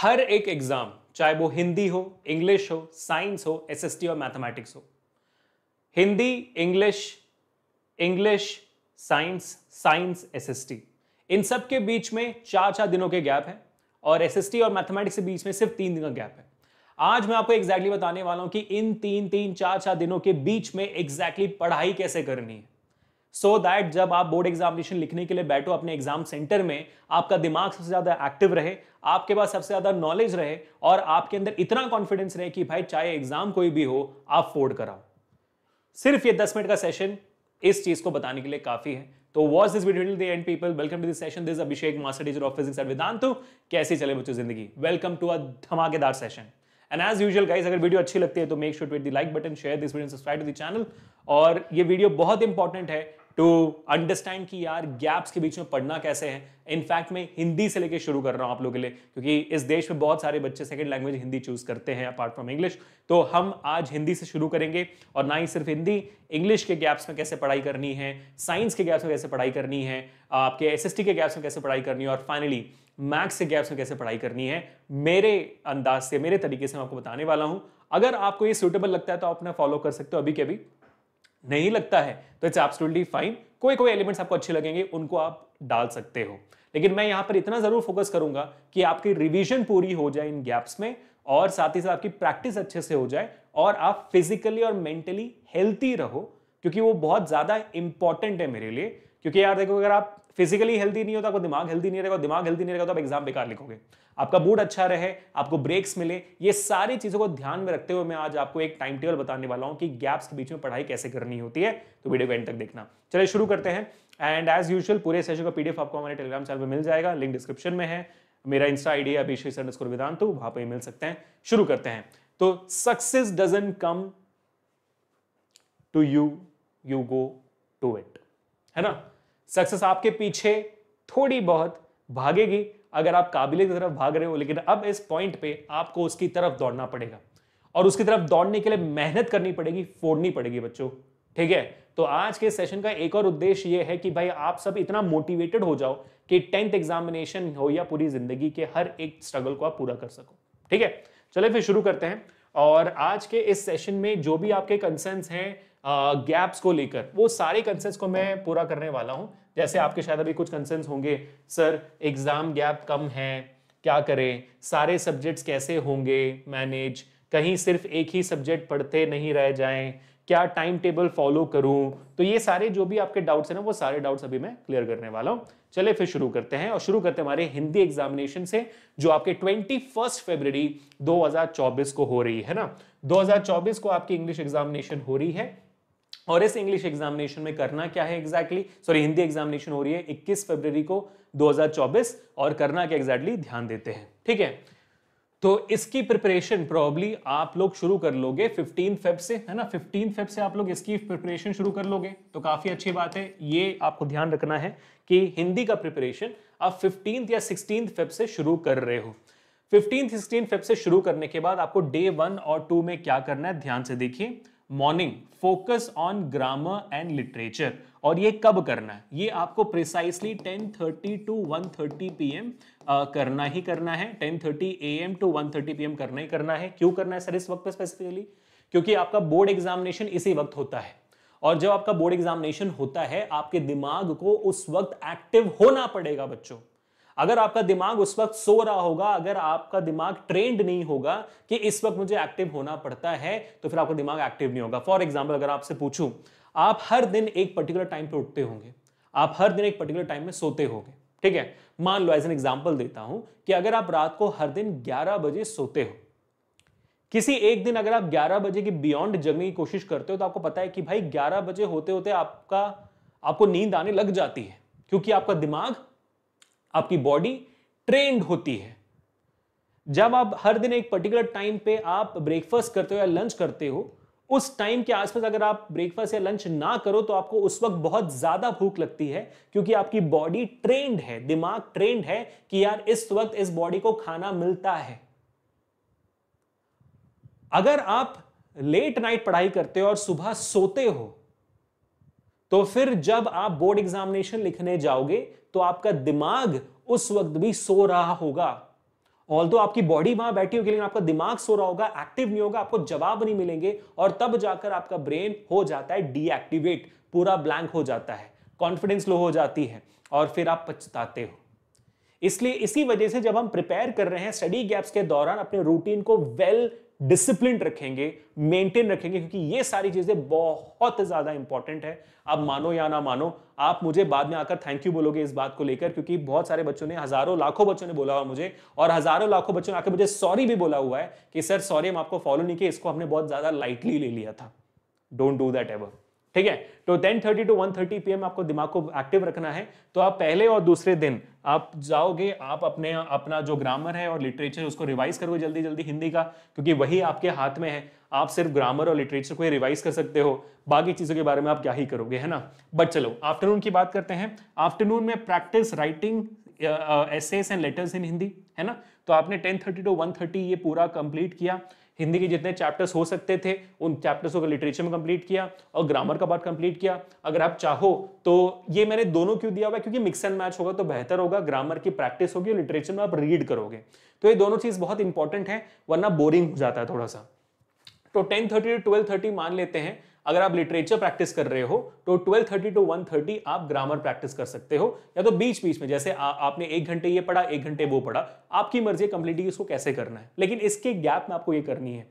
हर एक एग्जाम चाहे वो हिंदी हो इंग्लिश हो साइंस हो एसएसटी और मैथमेटिक्स हो Hindi English English science science SST इन सब के बीच में चार चार दिनों के गैप है और एसएसटी और मैथमेटिक्स के बीच में सिर्फ तीन दिन का गैप है आज मैं आपको एग्जैक्टली exactly बताने वाला हूं कि इन तीन तीन चार चार दिनों के बीच में एग्जैक्टली exactly पढ़ाई कैसे करनी है सो so दैट जब आप बोर्ड एग्जामिनेशन लिखने के लिए बैठो अपने एग्जाम सेंटर में आपका दिमाग सबसे ज्यादा एक्टिव रहे आपके पास सबसे ज्यादा नॉलेज रहे और आपके अंदर इतना कॉन्फिडेंस रहे कि भाई चाहे एग्जाम कोई भी हो आप फोर्ड कराओ सिर्फ ये दस मिनट का सेशन इस चीज को बताने के लिए काफी है तो watch this video the end people welcome to this session this Abhishek master teacher of physics at Vedantu चले बच्चों जिंदगी वेलकम टू अ धमाकेदार session and as usual guys अगर वीडियो अच्छी लगती है तो make sure to the like button share this video subscribe to the channel और ये वीडियो बहुत इंपॉर्टेंट है टू अंडरस्टैंड कि यार गैप्स के बीच में पढ़ना कैसे है इनफैक्ट मैं हिंदी से लेके शुरू कर रहा हूँ आप लोगों के लिए क्योंकि इस देश में बहुत सारे बच्चे सेकेंड लैंग्वेज हिंदी चूज करते हैं अपार्ट फ्रॉम इंग्लिश तो हम आज हिंदी से शुरू करेंगे और ना ही सिर्फ हिंदी इंग्लिश के गैप्स में कैसे पढ़ाई करनी है साइंस के गैप्स में कैसे पढ़ाई करनी है आपके एस के गैप्स में कैसे पढ़ाई करनी है और फाइनली मैथ्स के गैप्स में कैसे पढ़ाई करनी है मेरे अंदाज से मेरे तरीके से मैं आपको बताने वाला हूँ अगर आपको ये सूटेबल लगता है तो आप अपना फॉलो कर सकते हो अभी के अभी नहीं लगता है तो इट्स एब्सोल्युटली फाइन कोई कोई एलिमेंट्स आपको अच्छे लगेंगे उनको आप डाल सकते हो लेकिन मैं यहां पर इतना ज़रूर फोकस करूंगा कि आपकी रिवीजन पूरी हो जाए इन गैप्स में और साथ ही साथ आपकी प्रैक्टिस अच्छे से हो जाए और आप फिजिकली और मेंटली हेल्थी रहो क्योंकि वो बहुत ज़्यादा इंपॉर्टेंट है मेरे लिए क्योंकि यार देखो अगर आप फिजिकली हेल्दी नहीं होता आपका दिमाग हेल्दी नहीं रहेगा दिमाग हेल्दी नहीं रहेगा तो आप एग्जाम बेकार लिखोगे आपका मूड अच्छा रहे आपको ब्रेक्स मिले ये सारी चीज़ों को ध्यान में रखते हुए मैं आज आपको एक टाइम टेबल बताने वाला हूँ कि गैप्स के बीच में पढ़ाई कैसे करनी होती है तो वीडियो को एंड तक देखना चलिए शुरू करते हैं एंड एज यूजल पूरे सेशन का पीडीएफ आपको हमारे टेलीग्राम चैनल पर मिल जाएगा लिंक डिस्क्रिप्शन में है मेरा इंस्टा आईडी है अभिषेक अंडरस्कोर वेदांत तो वहां पर मिल सकते हैं शुरू करते हैं तो success doesn't come to you you go to it है ना सक्सेस आपके पीछे थोड़ी बहुत भागेगी अगर आप काबिले की तरफ भाग रहे हो लेकिन अब इस पॉइंट पे आपको उसकी तरफ दौड़ना पड़ेगा और उसकी तरफ दौड़ने के लिए मेहनत करनी पड़ेगी फोड़नी पड़ेगी बच्चों ठीक है तो आज के सेशन का एक और उद्देश्य यह है कि भाई आप सब इतना मोटिवेटेड हो जाओ कि टेंथ एग्जामिनेशन हो या पूरी जिंदगी के हर एक स्ट्रगल को आप पूरा कर सको ठीक है चले फिर शुरू करते हैं और आज के इस सेशन में जो भी आपके कंसर्न्स हैं गैप्स को लेकर वो सारे कंसेंस को मैं पूरा करने वाला हूँ जैसे आपके शायद अभी कुछ कंसेंस होंगे सर एग्ज़ाम गैप कम है क्या करें सारे सब्जेक्ट्स कैसे होंगे मैनेज कहीं सिर्फ एक ही सब्जेक्ट पढ़ते नहीं रह जाएं क्या टाइम टेबल फॉलो करूं तो ये सारे जो भी आपके डाउट्स हैं ना वो सारे डाउट्स अभी मैं क्लियर करने वाला हूं चले फिर शुरू करते हैं और शुरू करते हैं हमारे हिंदी एग्जामिनेशन से जो आपके ट्वेंटी फर्स्ट फेबररी 2024 को हो रही है ना दो को आपकी इंग्लिश एग्जामिनेशन हो रही है और इस इंग्लिश एग्जामिनेशन में करना क्या है एग्जैक्टली सॉरी हिंदी एग्जामिनेशन हो रही है इक्कीस फरवरी को दो और करना क्या एग्जैक्टली exactly ध्यान देते हैं ठीक है तो इसकी प्रिपरेशन प्रॉब्ली आप लोग शुरू कर लोगे फिफ्टीन फेब से है ना फिफ्टीन फेब से आप लोग इसकी प्रिपरेशन शुरू कर लोगे तो काफ़ी अच्छी बात है ये आपको ध्यान रखना है कि हिंदी का प्रिपरेशन आप फिफ्टीन या सिक्सटीन फेब से शुरू कर रहे हो फिफ्टीन सिक्सटीन फेब से शुरू करने के बाद आपको डे वन और टू में क्या करना है ध्यान से देखिए morning focus on grammar and literature और ये कब करना है ये आपको प्रिसाइसली 10:30 टू 1:30 पीएम करना ही करना है 10:30 एम टू 1:30 पीएम करना ही करना है क्यों करना है सर इस वक्त पे स्पेसिफिकली क्योंकि आपका बोर्ड एग्जामिनेशन इसी वक्त होता है और जब आपका बोर्ड एग्जामिनेशन होता है आपके दिमाग को उस वक्त एक्टिव होना पड़ेगा बच्चों अगर आपका दिमाग उस वक्त सो रहा होगा अगर आपका दिमाग ट्रेंड नहीं होगा कि इस वक्त मुझे एक्टिव होना पड़ता है तो फिर आपका दिमाग एक्टिव नहीं होगा फॉर एग्जाम्पल अगर आपसे पूछूं आप हर दिन एक पर्टिकुलर टाइम पर उठते होंगे आप हर दिन एक पर्टिकुलर टाइम में सोते होंगे ठीक है मान लो एज एन एग्जाम्पल देता हूं कि अगर आप रात को हर दिन 11 बजे सोते हो किसी एक दिन अगर आप 11 बजे की बियॉन्ड जगने की कोशिश करते हो तो आपको पता है कि भाई 11 बजे होते होते आपका आपको नींद आने लग जाती है क्योंकि आपका दिमाग आपकी बॉडी ट्रेंड होती है जब आप हर दिन एक पर्टिकुलर टाइम पे आप ब्रेकफास्ट करते हो या लंच करते हो उस टाइम के आसपास अगर आप ब्रेकफास्ट या लंच ना करो तो आपको उस वक्त बहुत ज्यादा भूख लगती है क्योंकि आपकी बॉडी ट्रेंड है दिमाग ट्रेंड है कि यार इस वक्त इस बॉडी को खाना मिलता है अगर आप लेट नाइट पढ़ाई करते हो और सुबह सोते हो तो फिर जब आप बोर्ड एग्जामिनेशन लिखने जाओगे तो आपका दिमाग उस वक्त भी सो रहा होगा ऑल तो आपकी बॉडी वहां बैठी होगी लेकिन आपका दिमाग सो रहा होगा एक्टिव नहीं होगा आपको जवाब नहीं मिलेंगे और तब जाकर आपका ब्रेन हो जाता है डीएक्टिवेट पूरा ब्लैंक हो जाता है कॉन्फिडेंस लो हो जाती है और फिर आप पछताते हो इसलिए इसी वजह से जब हम प्रिपेयर कर रहे हैं स्टडी गैप्स के दौरान अपने रूटीन को वेल डिसिप्लिन रखेंगे मेंटेन रखेंगे क्योंकि ये सारी चीजें बहुत ज्यादा इंपॉर्टेंट है आप मानो या ना मानो आप मुझे बाद में आकर थैंक यू बोलोगे इस बात को लेकर क्योंकि बहुत सारे बच्चों ने हजारों लाखों बच्चों ने बोला हुआ मुझे और हजारों लाखों बच्चों ने आकर मुझे सॉरी भी बोला हुआ है कि सर सॉरी हम आपको फॉलो नहीं किया इसको हमने बहुत ज्यादा लाइटली ले लिया था डोंट डू दैट एवर ठीक है तो ten thirty to one thirty P आपको दिमाग को एक्टिव रखना है तो आप पहले और दूसरे दिन आप जाओगे आप अपने अपना जो ग्रामर है और लिटरेचर उसको रिवाइज करोगे जल्दी जल्दी हिंदी का क्योंकि वही आपके हाथ में है आप सिर्फ ग्रामर और लिटरेचर को ही रिवाइज कर सकते हो बाकी चीज़ों के बारे में आप क्या ही करोगे है ना बट चलो आफ्टरनून की बात करते हैं आफ्टरनून में practice writing essays and letters in Hindi है ना तो आपने ten thirty to one thirty ये पूरा कंप्लीट किया हिंदी के जितने चैप्टर्स हो सकते थे उन चैप्टर्सों को लिटरेचर में कंप्लीट किया और ग्रामर का पार्ट कंप्लीट किया अगर आप चाहो तो ये मैंने दोनों क्यों दिया हुआ है क्योंकि मिक्स एंड मैच होगा तो बेहतर होगा ग्रामर की प्रैक्टिस होगी और लिटरेचर में आप रीड करोगे तो ये दोनों चीज़ बहुत इंपॉर्टेंट है वरना बोरिंग हो जाता है थोड़ा सा तो ten thirty to twelve thirty मान लेते हैं अगर आप लिटरेचर प्रैक्टिस कर रहे हो तो 12:30 टू 1:30 आप ग्रामर प्रैक्टिस कर सकते हो या तो बीच बीच में जैसे आ, आपने एक घंटे ये पढ़ा एक घंटे वो पढ़ा आपकी मर्जी कंप्लीटली इसको कैसे करना है लेकिन इसके गैप में आपको ये करनी है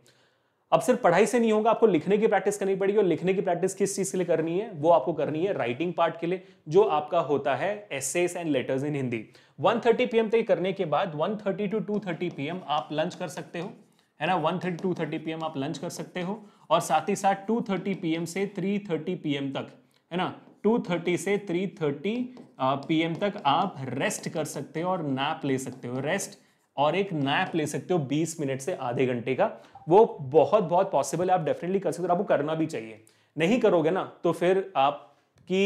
अब सिर्फ पढ़ाई से नहीं होगा आपको लिखने की प्रैक्टिस करनी पड़ेगी और लिखने की प्रैक्टिस किस चीज़ के लिए करनी है वो आपको करनी है राइटिंग पार्ट के लिए जो आपका होता है essays and letters in Hindi 1:30 thirty P तक करने के बाद 1:30 थर्टी टू टू थर्टी आप लंच कर सकते हो है ना 1:30 थर्टी टू थर्टी आप लंच कर सकते हो और साथ ही साथ 2:30 थर्टी पी से 3:30 थर्टी पी तक है ना 2:30 से 3:30 थर्टी पी तक आप रेस्ट कर सकते हो और नैप ले सकते हो रेस्ट और एक नैप ले सकते हो 20 मिनट से आधे घंटे का वो बहुत बहुत पॉसिबल है आप डेफिनेटली कर सकते हो आपको करना भी चाहिए नहीं करोगे ना तो फिर आपकी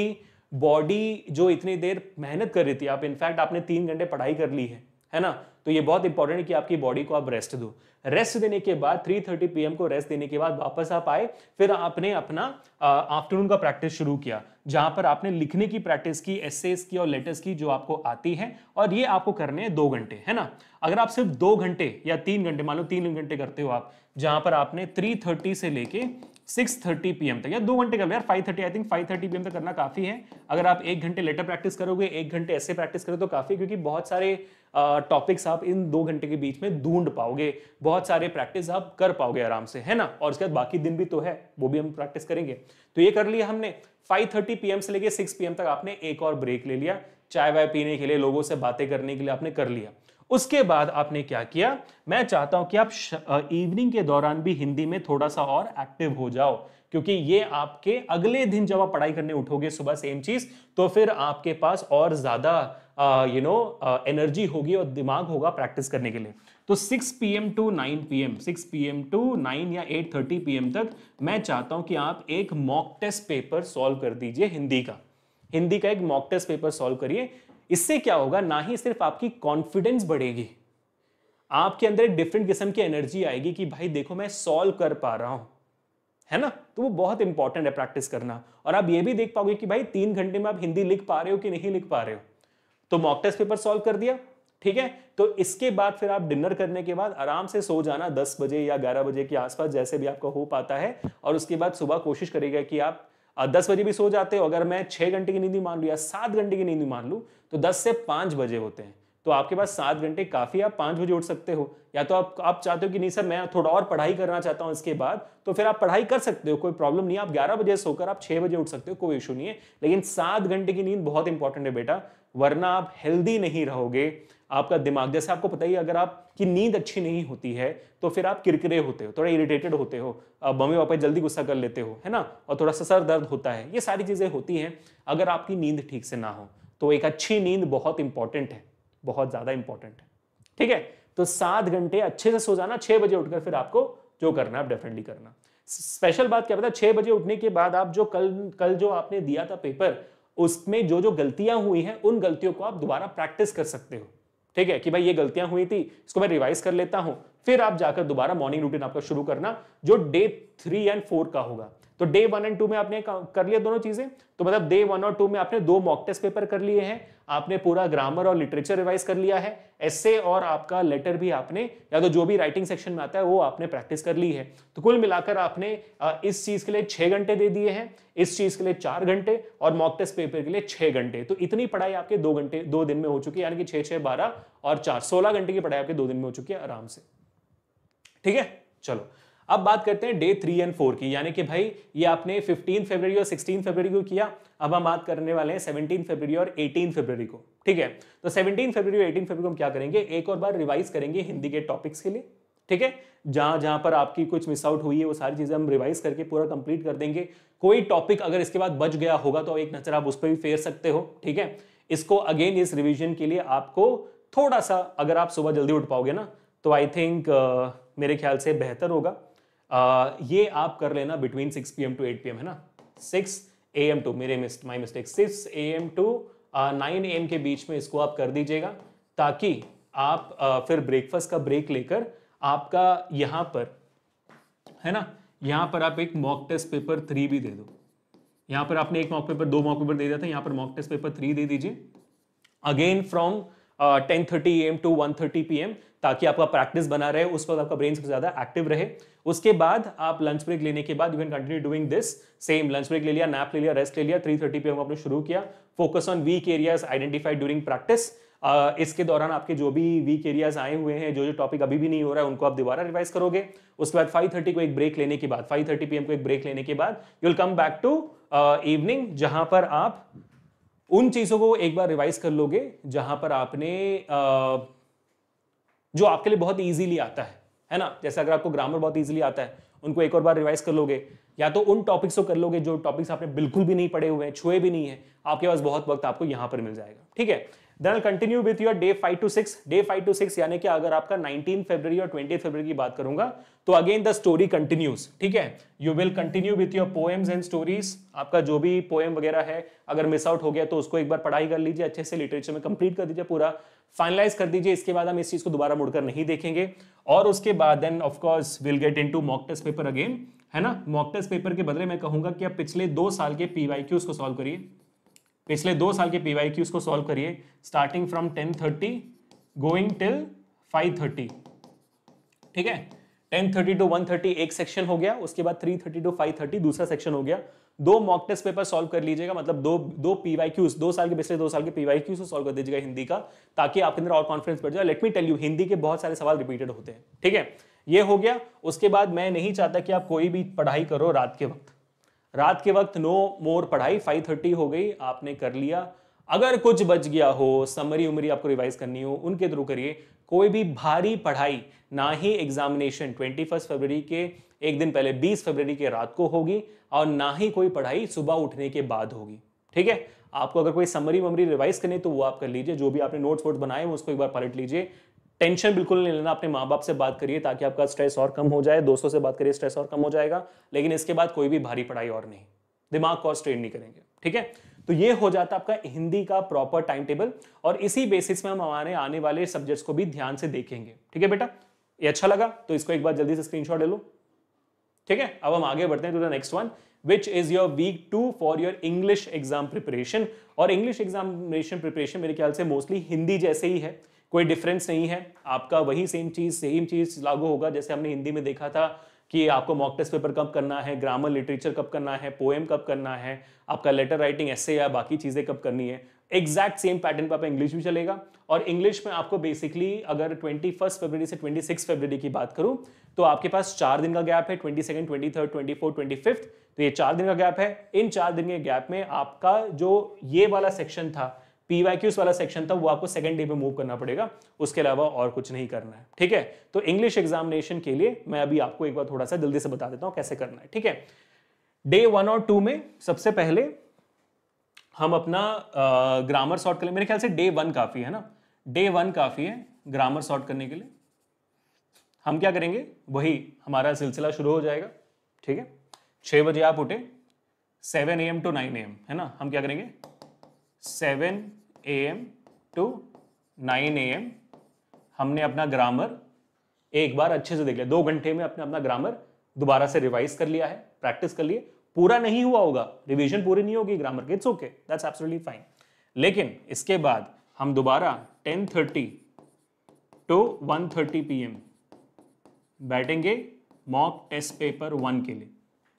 बॉडी जो इतनी देर मेहनत कर रही थी आप इनफैक्ट आपने तीन घंटे पढ़ाई कर ली है है ना तो ये बहुत इंपॉर्टेंट है कि आपकी बॉडी को आप रेस्ट दो रेस्ट देने के बाद 3:30 पीएम को रेस्ट देने के बाद वापस आप आए फिर आपने अपना आफ्टरनून का प्रैक्टिस शुरू किया जहां पर आपने लिखने की प्रैक्टिस की एसेस की और लेटर्स की जो आपको आती है और ये आपको करने हैं दो घंटे है ना अगर आप सिर्फ दो घंटे या तीन घंटे मान लो तीन घंटे करते हो आप जहां पर आपने थ्री से लेके सिक्स थर्टी पी तक या दो घंटे का यार five thirty I think five thirty P तक करना काफी है अगर आप एक घंटे लेटर प्रैक्टिस करोगे एक घंटे ऐसे प्रैक्टिस करो तो काफी क्योंकि बहुत सारे टॉपिक्स आप इन दो घंटे के बीच में ढूंढ पाओगे बहुत सारे प्रैक्टिस आप कर पाओगे आराम से है ना और उसके बाद बाकी दिन भी तो है वो भी हम प्रैक्टिस करेंगे तो ये कर लिया हमने 5:30 पीएम से लेके 6 पी तक आपने एक और ब्रेक ले लिया चाय वाय पीने के लिए लोगों से बातें करने के लिए आपने कर लिया उसके बाद आपने क्या किया मैं चाहता हूं कि आप इवनिंग के दौरान भी हिंदी में थोड़ा सा और एक्टिव हो जाओ क्योंकि ये आपके अगले दिन जब आप पढ़ाई करने उठोगे सुबह सेम चीज तो फिर आपके पास और ज्यादा यू नो एनर्जी होगी और दिमाग होगा प्रैक्टिस करने के लिए तो 6 M to 9 six P M to 9 या 8:30 एम तक मैं चाहता हूं कि आप एक मॉक टेस्ट पेपर सॉल्व कर दीजिए हिंदी का हिंदी का एक मॉक टेस्ट पेपर सॉल्व करिए इससे क्या होगा ना ही सिर्फ आपकी कॉन्फिडेंस बढ़ेगी आपके अंदर एक डिफरेंट किस्म की एनर्जी आएगी कि भाई देखो मैं सॉल्व कर पा रहा हूं है ना तो वो बहुत इंपॉर्टेंट है प्रैक्टिस करना और आप ये भी देख पाओगे कि भाई तीन घंटे में आप हिंदी लिख पा रहे हो कि नहीं लिख पा रहे हो तो मॉक टेस्ट पेपर सॉल्व कर दिया ठीक है तो इसके बाद फिर आप डिनर करने के बाद आराम से सो जाना दस बजे या ग्यारह बजे के आसपास जैसे भी आपका हो पाता है और उसके बाद सुबह कोशिश करेगा कि आप दस बजे भी सो जाते हो अगर मैं छः घंटे की नींद मान लूँ या सात घंटे की नींद मान लूँ तो दस से पाँच बजे होते हैं तो आपके पास सात घंटे काफ़ी आप पाँच बजे उठ सकते हो या तो आप आप चाहते हो कि नहीं सर मैं थोड़ा और पढ़ाई करना चाहता हूँ इसके बाद तो फिर आप पढ़ाई कर सकते हो कोई प्रॉब्लम नहीं आप ग्यारह बजे सोकर आप छः बजे उठ सकते हो कोई इशू नहीं है लेकिन सात घंटे की नींद बहुत इंपॉर्टेंट है बेटा वरना आप हेल्दी नहीं रहोगे आपका दिमाग जैसे आपको पता ही अगर आपकी नींद अच्छी नहीं होती है तो फिर आप किरकिरे होते हो थोड़ा इरिटेटेड होते हो मम्मी पापा जल्दी गुस्सा कर लेते हो है ना और थोड़ा सा सर दर्द होता है ये सारी चीज़ें होती हैं अगर आपकी नींद ठीक से ना हो तो एक अच्छी नींद बहुत इंपॉर्टेंट है बहुत ज़्यादा इंपॉर्टेंट है ठीक है तो सात घंटे अच्छे से सो जाना छः बजे उठकर फिर आपको जो करना आप डेफिनेटली करना स्पेशल बात क्या पता छः बजे उठने के बाद आप जो कल कल जो आपने दिया था पेपर उसमें जो जो गलतियां हुई हैं उन गलतियों को आप दोबारा प्रैक्टिस कर सकते हो ठीक है कि भाई ये गलतियां हुई थी इसको मैं रिवाइज कर लेता हूं फिर आप जाकर दोबारा मॉर्निंग रूटीन आपका शुरू करना जो डे थ्री एंड फोर का होगा तो डे वन एंड टू में आपने कर लिया दोनों चीजें तो मतलब डे वन और टू में आपने दो मॉक टेस्ट पेपर कर लिए हैं आपने पूरा ग्रामर और लिटरेचर रिवाइज कर लिया है एसे और आपका लेटर भी आपने या तो जो भी राइटिंग सेक्शन में आता है वो आपने प्रैक्टिस कर ली है तो कुल मिलाकर आपने इस चीज के लिए छह घंटे दे दिए हैं इस चीज के लिए चार घंटे और मॉक टेस्ट पेपर के लिए छह घंटे तो इतनी पढ़ाई आपके दो घंटे दो दिन में हो चुकी है यानी कि छह छह बारह और चार सोलह घंटे की पढ़ाई आपके दो दिन में हो चुकी है आराम से ठीक है चलो अब बात करते हैं डे थ्री एंड फोर की यानी कि भाई ये आपने फिफ्टीन फेब्रवरी और सिक्सटीन फेब्रवरी को किया अब हम बात करने वाले हैं सेवनटीन फेब्रवरी और एटीन फेब्रवरी को ठीक है तो सेवनटीन फेब्रवरी और एटीन फेब्रवरी को हम क्या करेंगे एक और बार रिवाइज करेंगे हिंदी के टॉपिक्स के लिए ठीक है जहां जहां पर आपकी कुछ मिस आउट हुई है वो सारी चीजें हम रिवाइज करके पूरा कंप्लीट कर देंगे कोई टॉपिक अगर इसके बाद बच गया होगा तो एक नजर आप उस पर भी फेर सकते हो ठीक है इसको अगेन इस रिविजन के लिए आपको थोड़ा सा अगर आप सुबह जल्दी उठ पाओगे ना तो आई थिंक uh, मेरे ख्याल से बेहतर होगा ये आप कर लेना between six P M to eight P M है ना सिक्स ए एम टू मेरे my mistake six A M to nine A M के बीच में इसको आप कर दीजिएगा ताकि आप uh, फिर ब्रेकफास्ट का ब्रेक लेकर आपका यहाँ पर है ना यहाँ पर आप एक मॉक टेस्ट पेपर थ्री भी दे दो यहाँ पर आपने एक मॉक पेपर दो मॉक पेपर दे दिया था यहाँ पर मॉक टेस्ट पेपर थ्री दे दीजिए again from ten thirty A M to one thirty P M ताकि आपका प्रैक्टिस बना रहे उस वक्त आपका ब्रेन सबसे ज़्यादा एक्टिव रहे उसके बाद आप लंच ब्रेक लेने के बाद you can continue doing this same lunch break ले लिया नैप ले लिया रेस्ट ले लिया थ्री थर्टी पे हम आपने शुरू किया focus on weak areas identified during practice इसके दौरान आपके जो भी वीक एरियाज आए हुए हैं जो जो टॉपिक अभी भी नहीं हो रहा है उनको आप दोबारा रिवाइज करोगे उसके बाद 5:30 को एक ब्रेक लेने के बाद 5:30 पीएम को एक ब्रेक लेने के बाद you will come back to evening जहां पर आप उन चीज़ों को एक बार रिवाइज कर लोगे जहां पर आपने uh, जो आपके लिए बहुत ईजिली आता है है ना जैसे अगर आपको ग्रामर बहुत ईजिली आता है उनको एक और बार रिवाइज कर लोगे या तो उन टॉपिक्स को कर लोगे जो टॉपिक्स आपने बिल्कुल भी नहीं पढ़े हुए हैं छुए भी नहीं है आपके पास बहुत वक्त आपको यहाँ पर मिल जाएगा ठीक है then continue with your day five to six day five to six यानी कि अगर आपका नाइनटीन फेब्रवरी और ट्वेंटी फेब्रवरी की बात करूंगा तो अगेन द स्टोरी कंटिन्यूज ठीक है you will continue with your poems and stories आपका जो भी पोएम वगैरह है अगर मिस आउट हो गया तो उसको एक बार पढ़ाई कर लीजिए अच्छे से लिटरेचर में कंप्लीट कर दीजिए पूरा फाइनलाइज कर दीजिए इसके बाद हम इस चीज को दोबारा मुड़कर नहीं देखेंगे और उसके बाद then of course will get into mock test paper again है ना मॉक टेस्ट पेपर के बदले मैं कहूंगा कि आप पिछले दो साल के पीवाईक्यूज को सॉल्व करिए पिछले दो साल के पी वाई क्यूज को सॉल्व करिए starting from ten thirty going till five thirty ठीक है ten thirty to one thirty एक सेक्शन हो गया उसके बाद three thirty to five thirty दूसरा सेक्शन हो गया दो मॉक टेस्ट पेपर सॉल्व कर लीजिएगा मतलब दो दो पी वाई क्यूज दो साल के पिछले दो साल के पीवाई क्यूज को सॉल्व कर दीजिएगा हिंदी का ताकि आपके अंदर और कॉन्फिडेंस बढ़ जाए let me tell you Hindi के बहुत सारे सवाल रिपीटेड होते हैं ठीक है ये हो गया उसके बाद मैं नहीं चाहता कि आप कोई भी पढ़ाई करो रात के वक्त रात के वक्त नो मोर पढ़ाई फाइव थर्टी हो गई आपने कर लिया अगर कुछ बच गया हो समरी उमरी आपको रिवाइज करनी हो उनके थ्रू करिए कोई भी भारी पढ़ाई ना ही एग्जामिनेशन ट्वेंटी फर्स्ट फरवरी के एक दिन पहले बीस फरवरी के रात को होगी और ना ही कोई पढ़ाई सुबह उठने के बाद होगी ठीक है आपको अगर कोई समरी वमरी रिवाइज करनी तो वो आप कर लीजिए जो भी आपने नोट्स वोट बनाए उसको एक बार पलट लीजिए टेंशन बिल्कुल नहीं लेना अपने माँ बाप से बात करिए ताकि आपका स्ट्रेस और कम हो जाए दोस्तों से बात करिए स्ट्रेस और कम हो जाएगा लेकिन इसके बाद कोई भी भारी पढ़ाई और नहीं दिमाग को स्ट्रेन नहीं करेंगे ठीक है तो ये हो जाता आपका हिंदी का प्रॉपर टाइम टेबल और इसी बेसिस में हम हमारे आने वाले सब्जेक्ट्स को भी ध्यान से देखेंगे ठीक है बेटा ये अच्छा लगा तो इसको एक बार जल्दी से स्क्रीन ले लो ठीक है अब हम आगे बढ़ते हैं to the next one which is your week two for your English exam preparation और इंग्लिश एग्जामिनेशन प्रिपरेशन मेरे ख्याल से मोस्टली हिंदी जैसे ही है कोई डिफरेंस नहीं है आपका वही सेम चीज़ सेम चीज़ लागू होगा जैसे हमने हिंदी में देखा था कि आपको मॉक टेस्ट पेपर कब करना है ग्रामर लिटरेचर कब करना है पोएम कब करना है आपका लेटर राइटिंग ऐसे या बाकी चीज़ें कब करनी है एग्जैक्ट सेम पैटर्न पर आप इंग्लिश भी चलेगा और इंग्लिश में आपको बेसिकली अगर ट्वेंटी फर्स्ट फरवरी से ट्वेंटी सिक्स फरवरी की बात करूं तो आपके पास चार दिन का गैप है twenty second twenty third twenty four twenty fifth तो ये चार दिन का गैप है इन चार दिन के गैप में आपका जो ये वाला सेक्शन था पीवाईक्यूस वाला सेक्शन था वो आपको सेकंड डे पे मूव करना पड़ेगा उसके अलावा और कुछ नहीं करना है ठीक है तो इंग्लिश एग्जामिनेशन के लिए मैं अभी आपको एक बार थोड़ा सा जल्दी से बता देता हूँ कैसे करना है ठीक है डे वन और टू में सबसे पहले हम अपना ग्रामर सॉर्ट करें मेरे ख्याल से डे वन काफ़ी है ना डे वन काफ़ी है ग्रामर सॉर्ट करने के लिए हम क्या करेंगे वही हमारा सिलसिला शुरू हो जाएगा ठीक है छः बजे आप उठे seven A M to nine A M है ना हम क्या करेंगे seven A M to nine A M हमने अपना ग्रामर एक बार अच्छे से देख लिया दो घंटे में अपने अपना ग्रामर दोबारा से रिवाइज कर लिया है प्रैक्टिस कर लिए पूरा नहीं हुआ होगा रिवीजन पूरी नहीं होगी ग्रामर के it's okay that's absolutely fine लेकिन इसके बाद हम दोबारा 10:30 टू पी एम बैठेंगे मॉक टेस्ट पेपर वन के लिए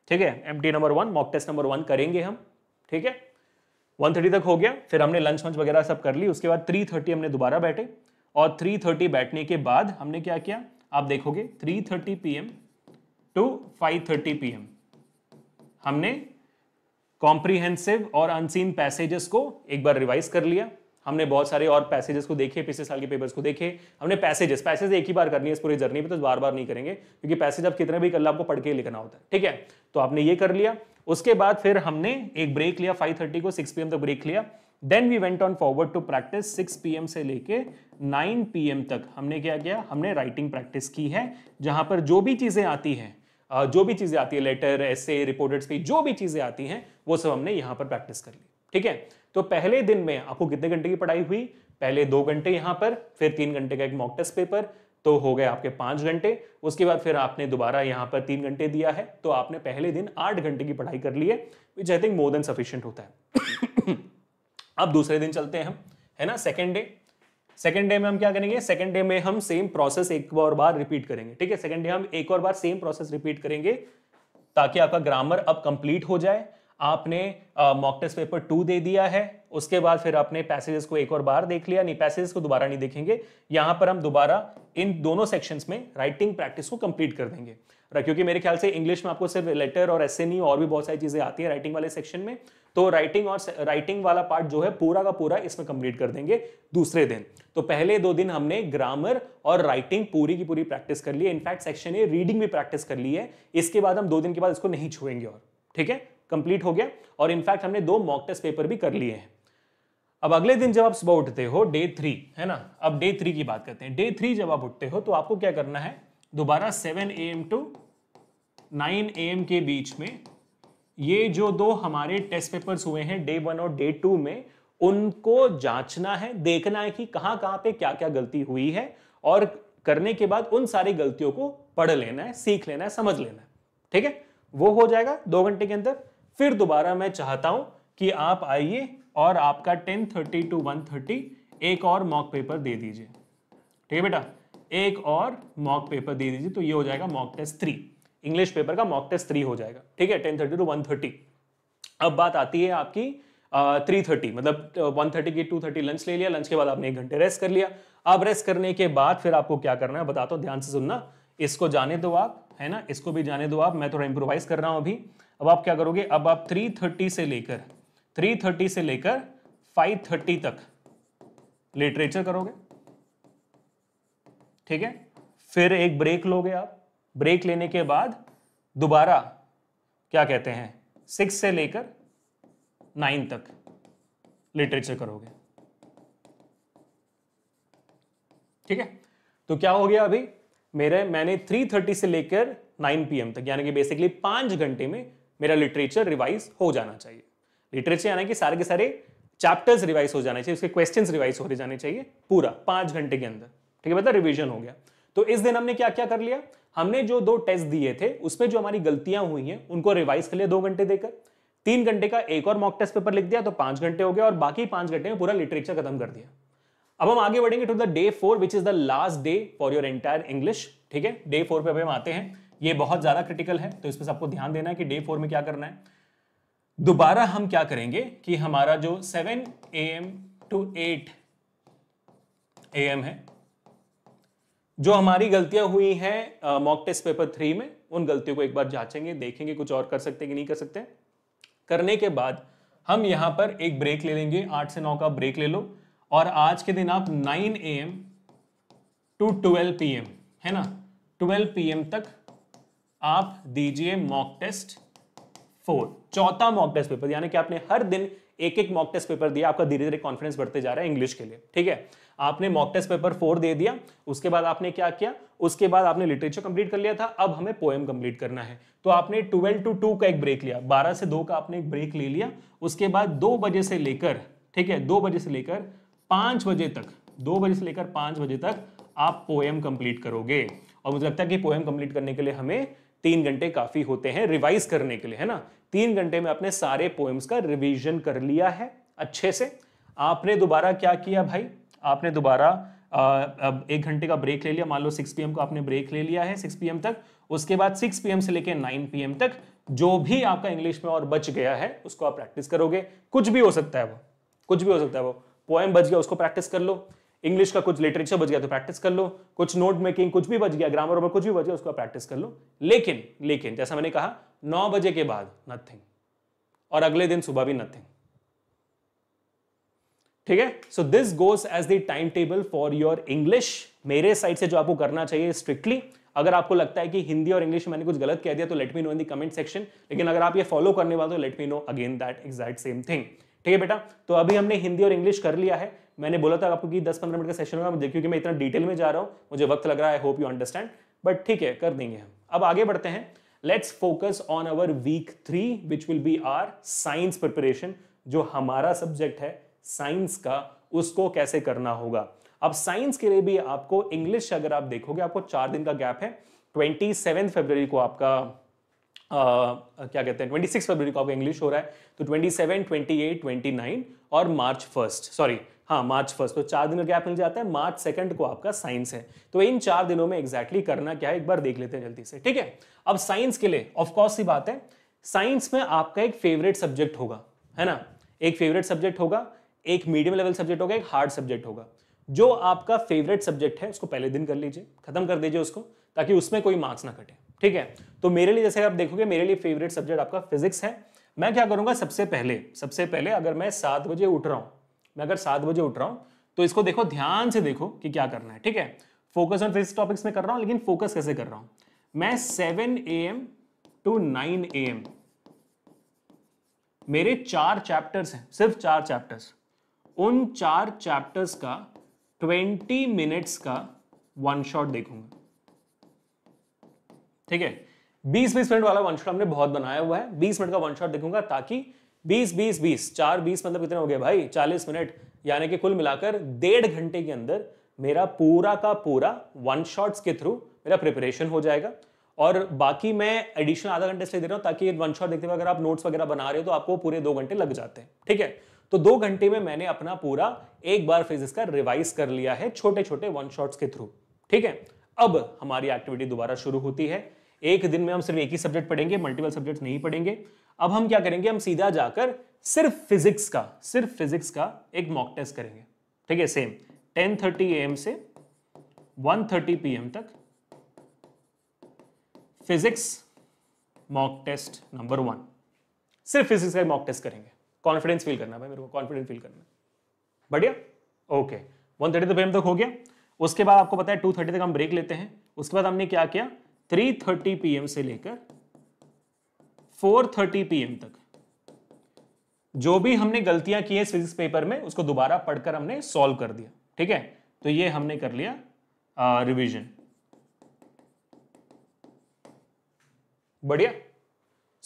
ठीक है um number one mock test number one करेंगे हम ठीक है थर्टी तक हो गया फिर हमने लंच वंच वगैरह सब कर ली उसके बाद थ्री थर्टी हमने दोबारा बैठे और थ्री थर्टी बैठने के बाद हमने क्या किया आप देखोगे three thirty P M to five thirty P M हमने कॉम्प्रीहेंसिव और अनसीन पैसेजेस को एक बार रिवाइज कर लिया हमने बहुत सारे और पैसेजेस को देखे पिछले साल के पेपर्स को देखे हमने पैसेजेस पैसेज एक ही बार करनी है इस पूरी जर्नी पे तो बार बार नहीं करेंगे क्योंकि पैसेज आप कितने भी कल आपको पढ़ के लिखना होता है ठीक है तो आपने ये कर लिया उसके बाद फिर हमने एक ब्रेक लिया 5:30 को 6 पीएम तक ब्रेक लिया then we went on forward to practice 6 PM से लेके 9 पीएम तक हमने क्या किया हमने राइटिंग प्रैक्टिस की है जहां पर जो भी चीज़ें आती हैं जो भी चीज़ें आती है लेटर ऐसे रिपोर्टेड स्पीच जो भी चीज़ें आती हैं वो सब हमने यहाँ पर प्रैक्टिस कर ली ठीक है तो पहले दिन में आपको कितने घंटे की पढ़ाई हुई पहले दो घंटे यहाँ पर फिर तीन घंटे का एक मॉक टेस्ट पेपर तो हो गए आपके पाँच घंटे उसके बाद फिर आपने दोबारा यहाँ पर तीन घंटे दिया है तो आपने पहले दिन आठ घंटे की पढ़ाई कर ली है which I think more than sufficient होता है अब दूसरे दिन चलते हैं हम है ना सेकेंड डे सेकेंड डे में हम क्या करेंगे सेकेंड डे में हम सेम प्रोसेस एक और बार रिपीट करेंगे ठीक है सेकेंड डे हम एक और बार सेम प्रोसेस रिपीट करेंगे ताकि आपका ग्रामर अब कंप्लीट हो जाए आपने मॉक टेस्ट पेपर टू दे दिया है उसके बाद फिर आपने पैसेजेस को एक और बार देख लिया नहीं पैसेजेस को दोबारा नहीं देखेंगे यहाँ पर हम दोबारा इन दोनों सेक्शंस में राइटिंग प्रैक्टिस को कंप्लीट कर देंगे क्योंकि मेरे ख्याल से इंग्लिश में आपको सिर्फ लेटर और एस और भी बहुत सारी चीज़ें आती है राइटिंग वाले सेक्शन में तो राइटिंग और राइटिंग वाला पार्ट जो है पूरा का पूरा इसमें कंप्लीट कर देंगे दूसरे दिन तो पहले दो दिन हमने ग्रामर और राइटिंग पूरी की पूरी प्रैक्टिस कर ली है इनफैक्ट सेक्शन ए रीडिंग भी प्रैक्टिस कर ली है इसके बाद हम दो दिन के बाद इसको नहीं छुएंगे और ठीक है कंप्लीट हो गया और इनफैक्ट हमने दो मॉक टेस्ट पेपर भी कर लिए हैं अब अगले दिन जब आप सुबह उठते हो डे थ्री है ना अब डे थ्री की बात करते हैं डे थ्री जब आप उठते हो तो आपको क्या करना है दोबारा seven A M to nine A M के बीच में ये जो दो हमारे टेस्ट पेपर्स हुए हैं डे वन और डे टू में उनको जांचना है देखना है कि कहां कहां पे क्या क्या गलती हुई है और करने के बाद उन सारी गलतियों को पढ़ लेना है सीख लेना है समझ लेना है ठीक है वो हो जाएगा दो घंटे के अंदर फिर दोबारा मैं चाहता हूं कि आप आइए और आपका 10:30 टू थर्टी एक और मॉक पेपर दे दीजिए ठीक है बेटा एक और मॉक पेपर दे दीजिए तो ये हो जाएगा mock test three English paper का मॉक टेस्ट थ्री हो जाएगा ठीक है ten thirty to one thirty अब बात आती है आपकी थ्री थर्टी मतलब वन थर्टी की टू थर्टी लंच ले लिया लंच के बाद आपने एक घंटे रेस्ट कर लिया अब रेस्ट करने के बाद फिर आपको क्या करना है बताता हूँ ध्यान से सुनना इसको जाने दो आप है ना इसको भी जाने दो आप मैं थोड़ा इंप्रोवाइज कर रहा हूँ अभी अब आप क्या करोगे अब आप 3:30 से लेकर 3:30 से लेकर 5:30 तक लिटरेचर करोगे ठीक है फिर एक ब्रेक लोगे आप ब्रेक लेने के बाद दोबारा क्या कहते हैं सिक्स से लेकर नाइन तक लिटरेचर करोगे ठीक है तो क्या हो गया अभी मेरे मैंने थ्री थर्टी से लेकर नाइन पीएम तक यानी कि बेसिकली पांच घंटे में मेरा लिटरेचर रिवाइज हो जाना चाहिए लिटरेचर यानी कि सारे के सारे चैप्टर्स रिवाइज हो जाने चाहिए उसके क्वेश्चंस रिवाइज हो जाने चाहिए पूरा पांच घंटे के अंदर ठीक है मतलब रिविजन हो गया तो इस दिन हमने क्या क्या कर लिया हमने जो दो टेस्ट दिए थे उसमें जो हमारी गलतियां हुई हैं उनको रिवाइज कर लिया दो घंटे देकर तीन घंटे का एक और मॉक टेस्ट पेपर लिख दिया तो पांच घंटे हो गया और बाकी पांच घंटे में पूरा लिटरेचर खत्म कर दिया अब हम आगे बढ़ेंगे to the day four which is the last day for your entire English ठीक है डे फोर पे हम आते हैं ये बहुत ज़्यादा क्रिटिकल है तो इस पर सबको ध्यान देना है कि डे फोर में क्या करना है दोबारा हम क्या करेंगे कि हमारा जो seven A M to eight A M है जो हमारी गलतियां हुई हैं मॉक टेस्ट पेपर थ्री में उन गलतियों को एक बार जांचेंगे देखेंगे कुछ और कर सकते हैं कि नहीं कर सकते करने के बाद हम यहां पर एक ब्रेक ले लेंगे आठ से नौ का ब्रेक ले लो और आज के दिन आप nine A M to twelve P M है ना ट्वेल्व पी एम तक आप दीजिए मॉक टेस्ट फोर चौथा मॉक टेस्ट पेपर यानी कि आपने हर दिन एक एक मॉक टेस्ट पेपर दिया आपका धीरे धीरे कॉन्फिडेंस बढ़ते जा रहा है इंग्लिश के लिए ठीक है आपने मॉक टेस्ट पेपर फोर दे दिया उसके बाद आपने क्या किया उसके बाद आपने लिटरेचर कंप्लीट कर लिया था अब हमें पोएम कंप्लीट करना है तो आपने ट्वेल्व टू टू का एक ब्रेक लिया बारह से दो का आपने एक ब्रेक ले लिया उसके बाद दो बजे से लेकर ठीक है दो बजे से लेकर पांच बजे तक दो बजे से लेकर पांच बजे तक आप पोएम कंप्लीट करोगे और मुझे लगता है कि पोएम कंप्लीट करने के लिए हमें तीन घंटे काफी होते हैं रिवाइज करने के लिए है ना तीन घंटे में आपने सारे पोएम्स का रिविजन कर लिया है अच्छे से आपने दोबारा क्या किया भाई आपने दोबारा अब एक घंटे का ब्रेक ले लिया मान लो सिक्स पीएम को आपने ब्रेक ले लिया है सिक्स पीएम तक उसके बाद सिक्स पीएम से लेकर नाइन पीएम तक जो भी आपका इंग्लिश में और बच गया है उसको आप प्रैक्टिस करोगे कुछ भी हो सकता है वो कुछ भी हो सकता है वो पोएम बच गया उसको प्रैक्टिस कर लो इंग्लिश का कुछ लिटरेचर बच गया तो प्रैक्टिस कर लो कुछ नोट मेकिंग कुछ भी बच गया ग्रामर में कुछ भी बच गया उसको प्रैक्टिस कर लो लेकिन लेकिन जैसा मैंने कहा नौ बजे के बाद नथिंग और अगले दिन सुबह भी नथिंग ठीक है so this goes as the time table for your English मेरे साइड से जो आपको करना चाहिए स्ट्रिक्टली अगर आपको लगता है कि हिंदी और इंग्लिश मैंने कुछ गलत कह दिया तो let me know in the comment section लेकिन अगर आप ये फॉलो करने वाले तो let me know again that exact same thing ठीक है बेटा तो अभी हमने हिंदी और इंग्लिश कर लिया है मैंने बोला था आपको कि 10-15 मिनट का सेशन होगा देखिए क्योंकि मैं इतना डिटेल में जा रहा हूँ मुझे वक्त लग रहा है I hope you understand but ठीक है कर देंगे हम अब आगे बढ़ते हैं let's focus on our week three which will be our science preparation जो हमारा सब्जेक्ट है साइंस का उसको कैसे करना होगा अब साइंस के लिए भी आपको इंग्लिश अगर आप देखोगे आपको चार दिन का गैप है ट्वेंटी सेवन फेबर को आपका आ, क्या कहते हैं ट्वेंटी सिक्स फरवरी को आपका इंग्लिश हो रहा है तो twenty seven twenty eight twenty nine और मार्च फर्स्ट सॉरी हाँ मार्च फर्स्ट तो चार दिन का गैप मिल जाता है मार्च सेकंड को आपका साइंस है तो इन चार दिनों में एग्जैक्टली exactly करना क्या है एक बार देख लेते हैं जल्दी से ठीक है अब साइंस के लिए ऑफकोर्स ही बात है साइंस में आपका एक फेवरेट सब्जेक्ट होगा है ना एक फेवरेट सब्जेक्ट होगा एक मीडियम लेवल सब्जेक्ट होगा एक हार्ड सब्जेक्ट होगा जो आपका फेवरेट सब्जेक्ट है उसको पहले दिन कर लीजिए खत्म कर दीजिए उसको ताकि उसमें कोई मार्क्स ना कटे ठीक है तो मेरे लिए जैसे आप देखोगे मेरे लिए फेवरेट सब्जेक्ट आपका फिजिक्स है मैं क्या करूंगा सबसे पहले सबसे पहले अगर मैं सात बजे उठ रहा हूं मैं अगर सात बजे उठ रहा हूँ तो इसको देखो ध्यान से देखो कि क्या करना है ठीक है फोकस ऑन फिजिक्स टॉपिक्स में कर रहा हूँ लेकिन फोकस कैसे कर रहा हूँ मैं seven A M to nine A M मेरे चार चैप्टर्स हैं सिर्फ चार चैप्टर्स उन चार चैप्टर्स का ट्वेंटी मिनट्स का वन शॉट देखूंगा ठीक है बीस बीस मिनट वाला वन शॉट हमने बहुत बनाया हुआ है बीस मिनट का वन शॉट देखूंगा ताकि बीस बीस बीस चार बीस मतलब कितने हो गए भाई चालीस मिनट यानी कि कुल मिलाकर डेढ़ घंटे के अंदर मेरा पूरा का पूरा वन शॉट्स के थ्रू मेरा प्रिपरेशन हो जाएगा और बाकी मैं एडिशनल आधा घंटे से दे रहा हूँ ताकि वन शॉट देखते हुए अगर आप नोट्स वगैरह बना रहे हो तो आपको पूरे दो घंटे लग जाते हैं ठीक है तो दो घंटे में मैंने अपना पूरा एक बार फिर का रिवाइज कर लिया है छोटे छोटे वन शॉट्स के थ्रू ठीक है अब हमारी एक्टिविटी दोबारा शुरू होती है एक दिन में हम सिर्फ एक ही सब्जेक्ट पढ़ेंगे मल्टीपल सब्जेक्ट नहीं पढ़ेंगे अब हम क्या करेंगे हम सीधा जाकर सिर्फ फिजिक्स का सिर्फ फिजिक्स का एक मॉक टेस्ट करेंगे ठीक है सेम 10:30 थर्टी एम से 1:30 थर्टी पीएम तक physics mock test number one सिर्फ फिजिक्स का मॉक टेस्ट करेंगे कॉन्फिडेंस फील करना भाई मेरे को कॉन्फिडेंस फील करना बढ़िया ओके वन थर्टी तो तक हो गया उसके बाद आपको पता है टू थर्टी तक हम ब्रेक लेते हैं उसके बाद हमने क्या किया थ्री थर्टी एम से लेकर 4:30 पीएम तक जो भी हमने गलतियां की है फिजिक्स पेपर में उसको दोबारा पढ़कर हमने सॉल्व कर दिया ठीक है तो ये हमने कर लिया रिवीजन बढ़िया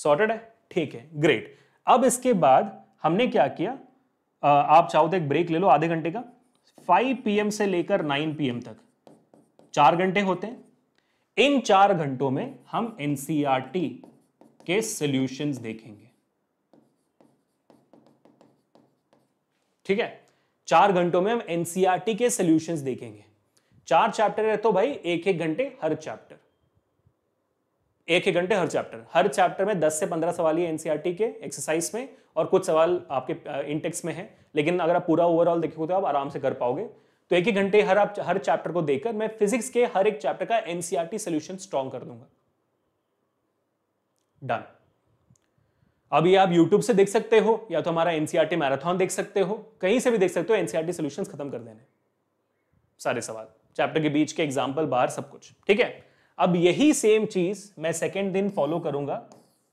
सॉर्टेड है ठीक है ग्रेट अब इसके बाद हमने क्या किया आ, आप चाहो तो एक ब्रेक ले लो आधे घंटे का 5 पीएम से लेकर 9 पीएम तक चार घंटे होते हैं इन चार घंटों में हम एनसीआरटी के सॉल्यूशंस देखेंगे ठीक है चार घंटों में हम एनसीईआरटी e के सॉल्यूशंस देखेंगे चार चैप्टर है तो भाई एक एक घंटे हर चैप्टर एक एक घंटे हर चैप्टर हर चैप्टर में 10 से 15 सवाल ही एनसीईआरटी e के एक्सरसाइज में और कुछ सवाल आपके इंटेक्स में है लेकिन अगर आप पूरा ओवरऑल देखोगे तो आप आराम से कर पाओगे तो एक ही घंटे हर आप हर चैप्टर को देकर मैं फिजिक्स के हर एक चैप्टर का एनसीईआरटी सोल्यूशन स्ट्रॉन्ग कर दूंगा डन अभी आप YouTube से देख सकते हो या तो हमारा एनसीआरटी मैराथन e देख सकते हो कहीं से भी देख सकते हो एनसीआरटी सोल्यूशन e खत्म कर देने सारे सवाल चैप्टर के बीच के एग्जाम्पल बाहर सब कुछ ठीक है अब यही सेम चीज मैं सेकेंड दिन फॉलो करूंगा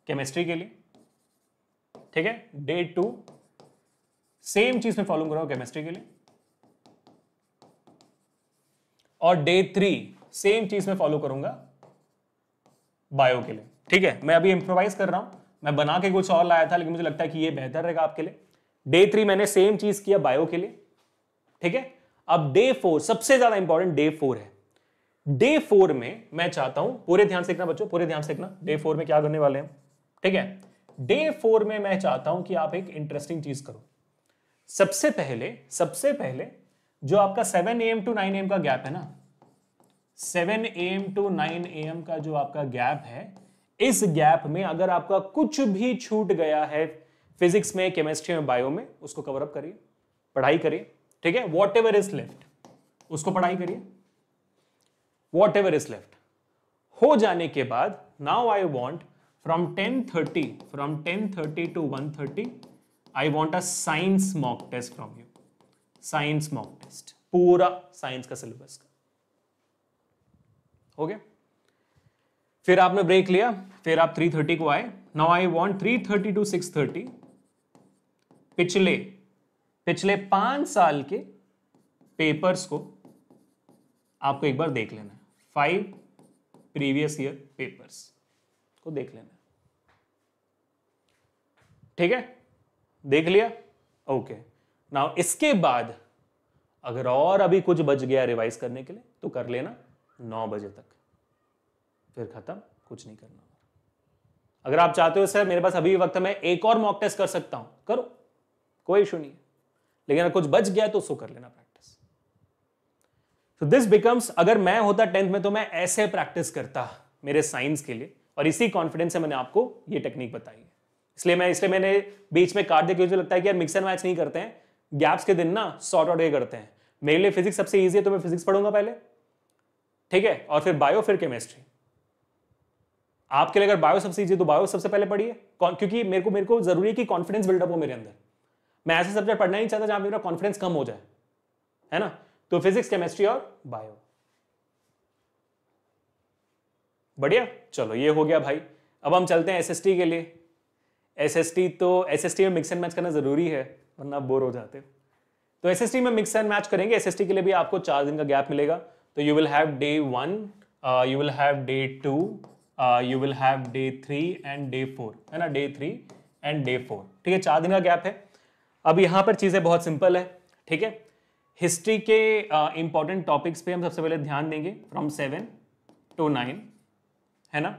केमिस्ट्री के लिए ठीक है डे टू सेम चीज में फॉलो करूंगा केमिस्ट्री के लिए और डे थ्री सेम चीज में फॉलो करूंगा बायो के लिए ठीक है मैं अभी इम्प्रोवाइज कर रहा हूं मैं बना के कुछ और लाया था लेकिन मुझे लगता है कि ये बेहतर रहेगा आपके लिए डे थ्री मैंने सेम चीज किया बायो के लिए ठीक है अब डे फोर सबसे ज्यादा इंपॉर्टेंट डे फोर है डे फोर में मैं चाहता हूं पूरे ध्यान से इतना बच्चों पूरे ध्यान से इतना डे फोर में क्या करने वाले हैं ठीक है डे फोर में मैं चाहता हूं कि आप एक इंटरेस्टिंग चीज करो सबसे पहले सबसे पहले जो आपका seven A M to nine AM का गैप है ना seven A M to nine A M का जो आपका गैप है इस गैप में अगर आपका कुछ भी छूट गया है फिजिक्स में केमिस्ट्री में बायो में उसको कवर अप करिए पढ़ाई करिए ठीक है वॉट एवर इज लेफ्ट उसको पढ़ाई करिए वॉट एवर इज लेफ्ट हो जाने के बाद now I want from ten thirty from ten thirty to one thirty I want a science mock test from you science mock test पूरा science का syllabus का हो गया फिर आपने ब्रेक लिया फिर आप 330 को आए नाउ आई वांट 330 टू 630 पिछले पिछले पांच साल के पेपर्स को आपको एक बार देख लेना है फाइव प्रीवियस ईयर पेपर्स को देख लेना ठीक है देख लिया ओके नाउ इसके बाद अगर और अभी कुछ बच गया रिवाइज करने के लिए तो कर लेना नौ बजे तक फिर खत्म कुछ नहीं करना अगर आप चाहते हो सर मेरे पास अभी वक्त है मैं एक और मॉक टेस्ट कर सकता हूं करो कोई इशू नहीं है लेकिन अगर कुछ बच गया तो उसको कर लेना प्रैक्टिस तो दिस बिकम्स अगर मैं होता टेंथ में तो मैं ऐसे प्रैक्टिस करता मेरे साइंस के लिए और इसी कॉन्फिडेंस से मैंने आपको ये टेक्निक बताई है इसलिए मैं इसलिए मैंने बीच में काट दिया क्योंकि लगता है कि यार मिक्स एंड मैच नहीं करते हैं गैप्स के दिन ना शॉर्ट आउट ये करते हैं मेरे लिए फिजिक्स सबसे ईजी है तो मैं फिजिक्स पढ़ूंगा पहले ठीक है और फिर बायो फिर केमिस्ट्री आपके लिए अगर बायो सबसे इजी तो बायो सबसे पहले पढ़िए क्योंकि मेरे को मेरे को जरूरी है कि कॉन्फिडेंस बिल्डअप हो मेरे अंदर मैं ऐसे सब्जेक्ट पढ़ना नहीं चाहता जहां मेरा कॉन्फिडेंस कम हो जाए है ना तो फिजिक्स केमिस्ट्री और बायो बढ़िया चलो ये हो गया भाई अब हम चलते हैं एस के लिए एस तो एस में मिक्स एंड मैच करना जरूरी है वरना बोर हो जाते तो एस में मिक्स एंड मैच करेंगे एस के लिए भी आपको चार दिन का गैप मिलेगा तो you will have day one you will have day two you will have day three and day four है ना day three and day four ठीक है चार दिन का गैप है अब यहाँ पर चीज़ें बहुत सिंपल है ठीक है हिस्ट्री के इंपॉर्टेंट uh, टॉपिक्स पे हम सबसे पहले ध्यान देंगे फ्रॉम सेवन टू नाइन है ना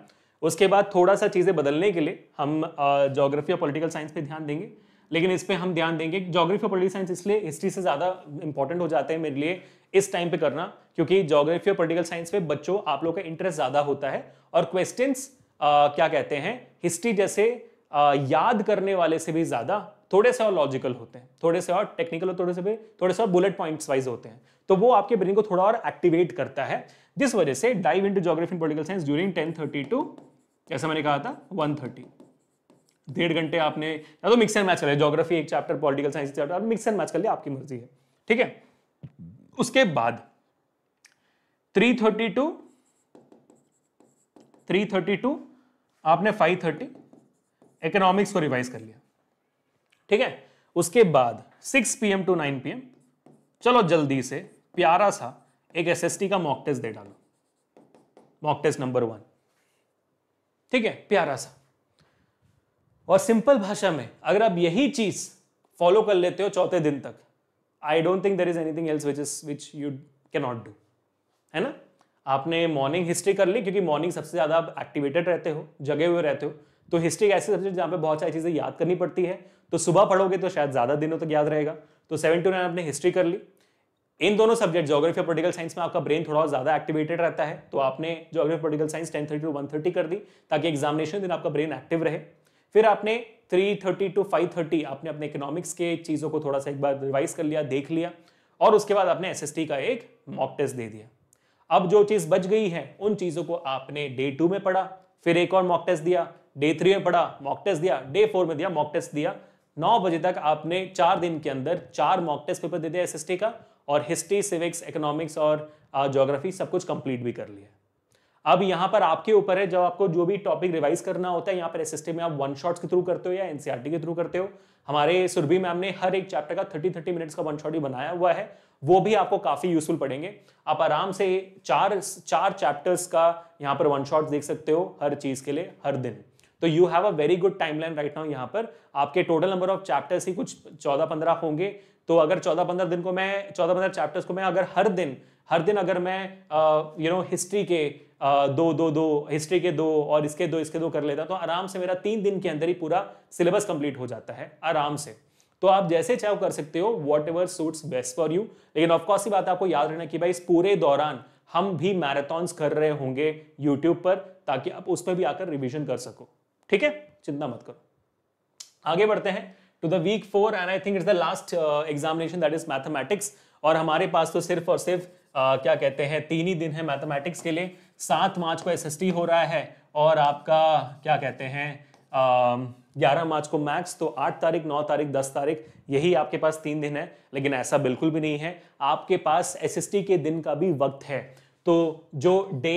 उसके बाद थोड़ा सा चीज़ें बदलने के लिए हम जोग्राफी uh, और पॉलिटिकल साइंस पे ध्यान देंगे लेकिन इस पर हम ध्यान देंगे जोग्राफी और पॉलिटिकल साइंस इसलिए हिस्ट्री से ज़्यादा इंपॉर्टेंट हो जाते हैं मेरे लिए इस टाइम पे करना क्योंकि जोग्राफी और पोलिटिकल साइंस में बच्चों आप लोगों का इंटरेस्ट ज़्यादा होता है और क्वेश्चन क्या कहते हैं हिस्ट्री जैसे आ, याद करने वाले से भी ज़्यादा थोड़े से और लॉजिकल होते हैं थोड़े से और टेक्निकल और थोड़े से भी थोड़े से और बुलेट पॉइंट्स वाइज होते हैं तो वो आपके ब्रेन को थोड़ा और एक्टिवेट करता है जिस वजह से dive into geography and political science during ten thirty to जैसा मैंने कहा था वन थर्टी डेढ़ घंटे आपने या तो मिक्स एंड मैच कर लिया जोग्राफी एक chapter political science chapter mix and match कर लिया आपकी मर्जी है ठीक है उसके बाद 332 332 आपने 530 इकोनॉमिक्स को रिवाइज कर लिया ठीक है उसके बाद 6 पीएम टू 9 पीएम चलो जल्दी से प्यारा सा एक एसएसटी का मॉक टेस्ट दे डालो मॉक टेस्ट नंबर वन ठीक है प्यारा सा और सिंपल भाषा में अगर आप यही चीज फॉलो कर लेते हो चौथे दिन तक I don't think there is anything else which is which you cannot do है ना आपने मॉर्निंग हिस्ट्री कर ली क्योंकि मॉर्निंग सबसे ज़्यादा आप एक्टिवेटेड रहते हो जगे हुए रहते हो तो हिस्ट्री एक ऐसी सब्जेक्ट जहाँ पे बहुत सारी चीज़ें याद करनी पड़ती है तो सुबह पढ़ोगे तो शायद ज़्यादा दिनों तक तो याद रहेगा तो सेवन टू नाइन आपने हिस्ट्री कर ली इन दोनों सब्जेक्ट जोग्राफी और पोलिटिकल साइंस में आपका ब्रेन थोड़ा ज़्यादा एक्टिवेटेड रहता है तो आपने geography political science ten thirty to one thirty कर दी ताकि एग्जामिनेशन दिन आपका ब्रेन एक्टिव रहे फिर आपने 330 टू थर्टी आपने अपने इकोनॉमिक्स के चीज़ों को थोड़ा सा एक बार रिवाइज कर लिया देख लिया और उसके बाद आपने एस का एक मॉक टेस्ट दे दिया अब जो चीज़ बच गई है उन चीज़ों को आपने डे टू में पढ़ा फिर एक और मॉक टेस्ट दिया डे थ्री में पढ़ा मॉक टेस्ट दिया डे फोर में दिया मॉक टेस्ट दिया नौ बजे तक आपने चार दिन के अंदर चार मॉक टेस्ट पेपर दे दिया एस का और हिस्ट्री सिविक्स इकोनॉमिक्स और जोग्राफी सब कुछ कंप्लीट भी कर लिया अब यहाँ पर आपके ऊपर है जब आपको जो भी टॉपिक रिवाइज करना होता है यहाँ पर एसएसटी में आप वन शॉट्स के थ्रू करते हो या एनसीआरटी e के थ्रू करते हो हमारे सुरभि मैम ने हर एक चैप्टर का थर्टी थर्टी मिनट्स का वन शॉट ही बनाया हुआ है वो भी आपको काफ़ी यूजफुल पड़ेंगे आप आराम से चार चार चैप्टर्स का यहाँ पर वन शॉट देख सकते हो हर चीज़ के लिए हर दिन तो you have a very good timeline right now यहाँ पर आपके टोटल नंबर ऑफ चैप्टर्स ही कुछ चौदह पंद्रह होंगे तो अगर चौदह पंद्रह दिन को मैं चौदह पंद्रह चैप्टर्स को मैं अगर हर दिन हर दिन अगर मैं यू नो हिस्ट्री के दो दो दो हिस्ट्री के दो और इसके दो इसके दो कर लेता तो आराम से मेरा तीन दिन के अंदर ही पूरा सिलेबस कंप्लीट हो जाता है आराम से तो आप जैसे चाहो कर सकते हो whatever suits best for you लेकिन ऑफकोर्स ही बात आपको याद रहना कि भाई इस पूरे दौरान हम भी मैराथन कर रहे होंगे यूट्यूब पर ताकि आप उस पर भी आकर रिविजन कर सको ठीक है चिंता मत करो आगे बढ़ते हैं to the week four and I think it's the last examination that is mathematics और हमारे पास तो सिर्फ और सिर्फ uh, क्या कहते हैं तीन ही दिन है मैथमेटिक्स के लिए सात मार्च को एस हो रहा है और आपका क्या कहते हैं ग्यारह मार्च को मैक्स तो आठ तारीख नौ तारीख दस तारीख यही आपके पास तीन दिन है लेकिन ऐसा बिल्कुल भी नहीं है आपके पास एस के दिन का भी वक्त है तो जो डे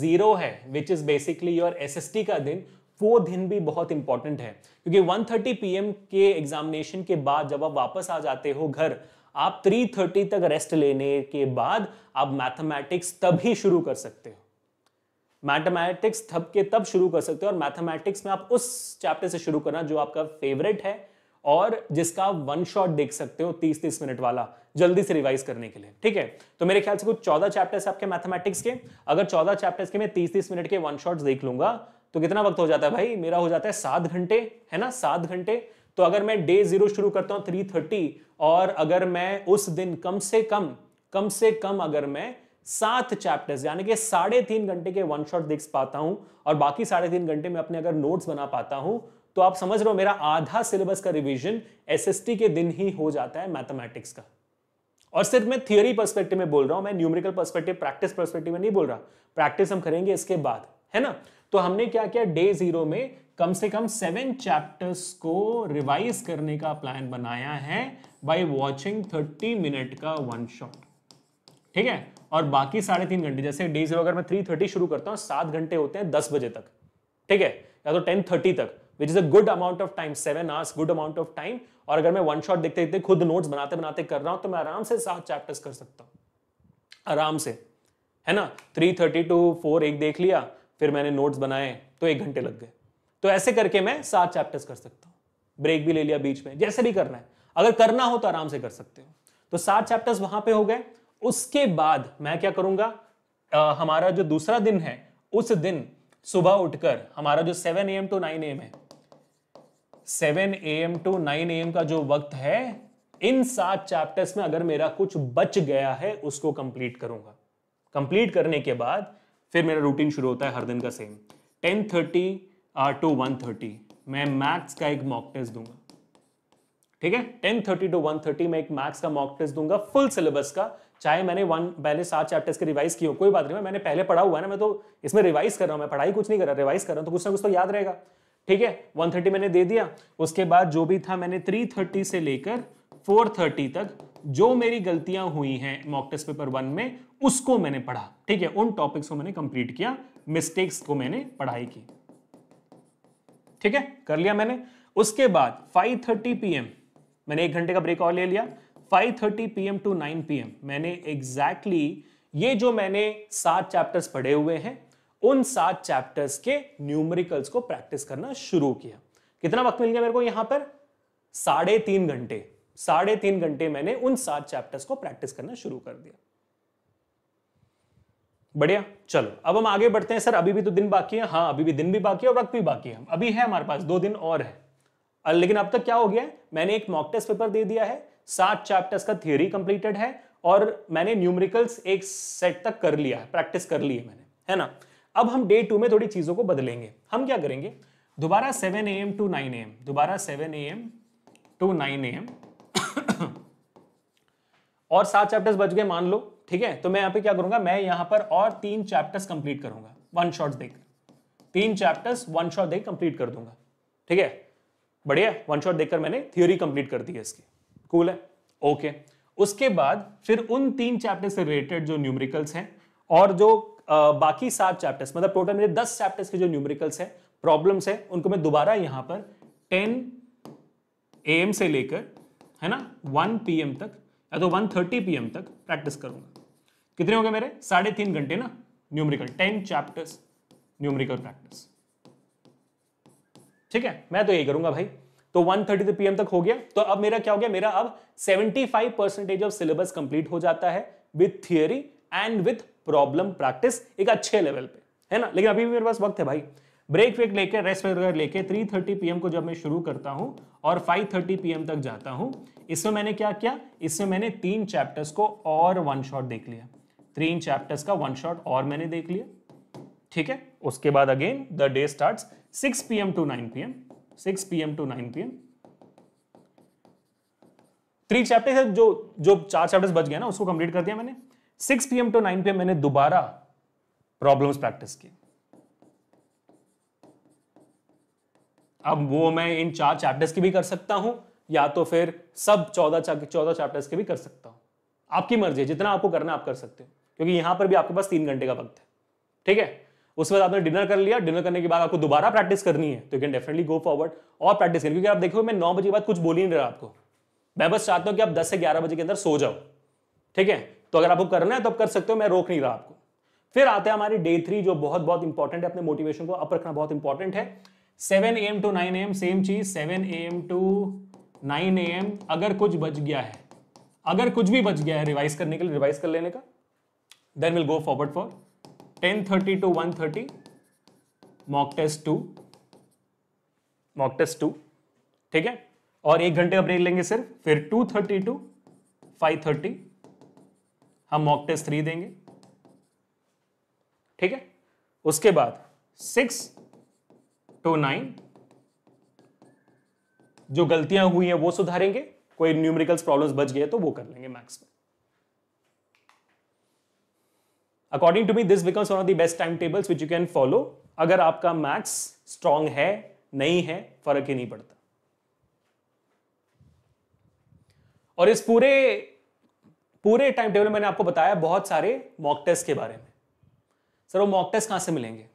जीरो है which is basically your S का दिन वो दिन भी बहुत इंपॉर्टेंट है क्योंकि 1:30 एम के एग्जामिनेशन के बाद जब आप वापस आ जाते हो घर आप 3:30 तक रेस्ट लेने के बाद आप मैथमेटिक्स तभी शुरू कर सकते हो मैथमेटिक्स थब के तब शुरू कर सकते हो और मैथमेटिक्स में आप उस चैप्टर से शुरू करना जो आपका फेवरेट है और जिसका आप वन शॉट देख सकते हो तीस तीस मिनट वाला जल्दी से रिवाइज करने के लिए ठीक है तो मेरे ख्याल से कुछ चौदह चैप्टर्स आपके मैथमेटिक्स के अगर चौदह चैप्टर्स के मैं तीस तीस मिनट के वन शॉट्स देख लूंगा तो कितना वक्त हो जाता है भाई मेरा हो जाता है सात घंटे है ना सात घंटे तो अगर मैं डे जीरो शुरू करता हूँ थ्री और अगर मैं उस दिन कम से कम कम से कम अगर मैं सात चैप्टर्स यानी कि साढ़े तीन घंटे के वन शॉट देख पाता हूं और बाकी साढ़े तीन घंटे में अपने अगर नोट्स बना पाता हूं तो आप समझ रहे हो मेरा आधा सिलेबस का रिवीजन एसएसटी के दिन ही हो जाता है मैथमेटिक्स का और सिर्फ मैं थियोरी पर्सपेक्टिव में बोल रहा हूं मैं न्यूमेरिकल पर्सपेक्टिव प्रैक्टिस पर्सपेक्टिव में नहीं बोल रहा प्रैक्टिस हम करेंगे इसके बाद है ना तो हमने क्या किया डे जीरो में कम से कम सेवन चैप्टर्स को रिवाइज करने का प्लान बनाया है बाई वॉचिंग थर्टी मिनट का वन शॉट ठीक है और बाकी साढ़े तीन घंटे जैसे डी अगर मैं थ्री थर्टी शुरू करता हूँ सात घंटे होते हैं दस बजे तक ठीक है या तो टेन थर्टी तक which is a good amount of time seven hours good amount of time और अगर मैं वन शॉट देखते देखते खुद नोट्स बनाते बनाते कर रहा हूं तो मैं आराम से सात चैप्टर्स कर सकता हूँ आराम से है ना थ्री थर्टी टू फोर एक देख लिया फिर मैंने नोट्स बनाए तो एक घंटे लग गए तो ऐसे करके मैं सात चैप्टर्स कर सकता हूँ ब्रेक भी ले लिया बीच में जैसे भी करना है अगर करना हो तो आराम से कर सकते हो तो सात चैप्टर्स वहां पे हो गए उसके बाद मैं क्या करूंगा आ, हमारा जो दूसरा दिन है उस दिन सुबह उठकर हमारा जो seven AM to nine AM है seven A M to nine AM का जो वक्त है इन सात चैप्टर्स में अगर मेरा कुछ बच गया है उसको कंप्लीट करूंगा कंप्लीट करने के बाद फिर मेरा रूटीन शुरू होता है हर दिन का same ten thirty to one thirty मैं मैथ्स का एक मॉक टेस्ट दूंगा ठीक है ten thirty to one thirty मैं एक मैथ्स का मॉक टेस्ट दूंगा फुल सिलेबस का चाहे मैंने वन पहले सात चैप्टर्स के रिवाइज किए कोई बात नहीं मैं मैंने पहले पढ़ा हुआ है ना मैं तो इसमें रिवाइज कर रहा हूँ मैं पढ़ाई कुछ नहीं कर रहा रिवाइज कर रहा हूँ तो कुछ ना कुछ तो याद रहेगा ठीक है वन थर्टी मैंने दे दिया उसके बाद जो भी था मैंने थ्री थर्टी से लेकर फोर थर्टी तक जो मेरी गलतियां हुई हैं मॉक टेस्ट पेपर वन में उसको मैंने पढ़ा ठीक है उन टॉपिक्स को मैंने कंप्लीट किया मिस्टेक्स को मैंने पढ़ाई की ठीक है कर लिया मैंने उसके बाद फाइव थर्टी पीएम मैंने एक घंटे का ब्रेक और ले लिया 5:30 एम टू नाइन पी मैंने एग्जैक्टली exactly ये जो मैंने सात चैप्टर्स पढ़े हुए हैं उन सात चैप्टर्स के न्यूमरिकल्स को प्रैक्टिस करना शुरू किया कितना वक्त मिल गया मेरे को यहां पर साढ़े तीन घंटे साढ़े तीन घंटे मैंने उन सात चैप्टर्स को प्रैक्टिस करना शुरू कर दिया बढ़िया चलो अब हम आगे बढ़ते हैं सर अभी भी तो दिन बाकी है हाँ अभी भी दिन भी बाकी है और वक्त भी बाकी है अभी है हमारे पास दो दिन और है लेकिन अब तक क्या हो गया मैंने एक मॉक टेस्ट पेपर दे दिया है सात चैप्टर्स का थियोरी कंप्लीटेड है और मैंने न्यूमरिकल्स एक सेट तक कर लिया है प्रैक्टिस कर ली है मैंने है ना अब हम डे टू में थोड़ी चीज़ों को बदलेंगे हम क्या करेंगे दोबारा seven A M to nine A M दोबारा seven A M to nine A M और सात चैप्टर्स बच गए मान लो ठीक है तो मैं यहाँ पे क्या करूंगा मैं यहाँ पर और तीन चैप्टर्स कंप्लीट करूंगा वन शॉट देखकर तीन चैप्टर्स वन शॉट देख कंप्लीट कर दूंगा ठीक है बढ़िया वन शॉट देखकर मैंने थ्योरी कंप्लीट कर दी है इसकी कूल है ओके उसके बाद फिर उन तीन चैप्टर से रिलेटेड जो न्यूमरिकल्स हैं और जो आ, बाकी सात चैप्टर्स मतलब टोटल मेरे दस चैप्टर्स के जो न्यूमरिकल्स हैं प्रॉब्लम्स हैं उनको मैं दोबारा यहां पर टेन ए से लेकर है ना वन पी तक या तो वन थर्टी पी तक प्रैक्टिस करूंगा कितने हो गए मेरे साढ़े तीन घंटे ना numerical ten chapters numerical practice ठीक है मैं तो यही करूंगा भाई तो 1:30 पीएम तक हो गया तो अब मेरा क्या हो गया मेरा अब 75 परसेंटेज ऑफ सिलेबस कंप्लीट हो जाता है with theory and with problem practice एक अच्छे लेवल पे है ना लेकिन अभी भी मेरे पास वक्त है भाई ब्रेक वेक लेके रेस्ट वगैरह लेके 3:30 पीएम को जब मैं शुरू करता हूँ और 5:30 पीएम तक जाता हूँ इसमें मैंने क्या किया इसमें मैंने तीन चैप्टर्स को और वन शॉट देख लिया तीन चैप्टर्स का वन शॉट और मैंने देख लिया ठीक है उसके बाद again the day start six P to nine P six P to nine P three chapter है जो जो चार चैप्टर्स बच गए ना उसको कंप्लीट कर दिया मैंने six P to nine P मैंने दोबारा प्रॉब्लम्स प्रैक्टिस की अब वो मैं इन चार चैप्टर्स की भी कर सकता हूं या तो फिर सब चौदह चौदह चैप्टर्स के भी कर सकता हूं आपकी मर्जी है जितना आपको करना आप कर सकते हो क्योंकि यहां पर भी आपके पास तीन घंटे का वक्त है ठीक है उसके बाद आपने डिनर कर लिया डिनर करने के बाद आपको दोबारा प्रैक्टिस करनी है तो you can definitely go forward और प्रैक्टिस करें क्योंकि आप देखो मैं नौ बजे के बाद कुछ बोल ही नहीं रहा आपको मैं बस चाहता हूँ कि आप दस से ग्यारह बजे के अंदर सो जाओ ठीक है तो अगर आपको करना है तो आप कर सकते हो मैं रोक नहीं रहा आपको फिर आते हैं हमारी डे थ्री जो बहुत बहुत इंपॉर्टेंट है अपने मोटिवेशन को अप रखना बहुत इंपॉर्टेंट है seven A M to nine A M same चीज seven A M to nine A M अगर कुछ बच गया है अगर कुछ भी बच गया है रिवाइज करने के लिए रिवाइज कर लेने का then will go forward for ten to one thirty mock test two mock test two ठीक है और एक घंटे का ब्रेक लेंगे सिर्फ फिर two thirty to five thirty हम मॉक टेस्ट थ्री देंगे ठीक है उसके बाद सिक्स टू नाइन जो गलतियां हुई हैं वो सुधारेंगे कोई न्यूमेरिकल्स प्रॉब्लम्स बच गए तो वो कर लेंगे मैक्स में according to me this becomes one of the best time tables which you can follow अगर आपका मैथ्स स्ट्रांग है नहीं है फर्क ही नहीं पड़ता और इस पूरे पूरे टाइम टेबल मैंने आपको बताया बहुत सारे मॉक टेस्ट के बारे में सर वो मॉक टेस्ट कहां से मिलेंगे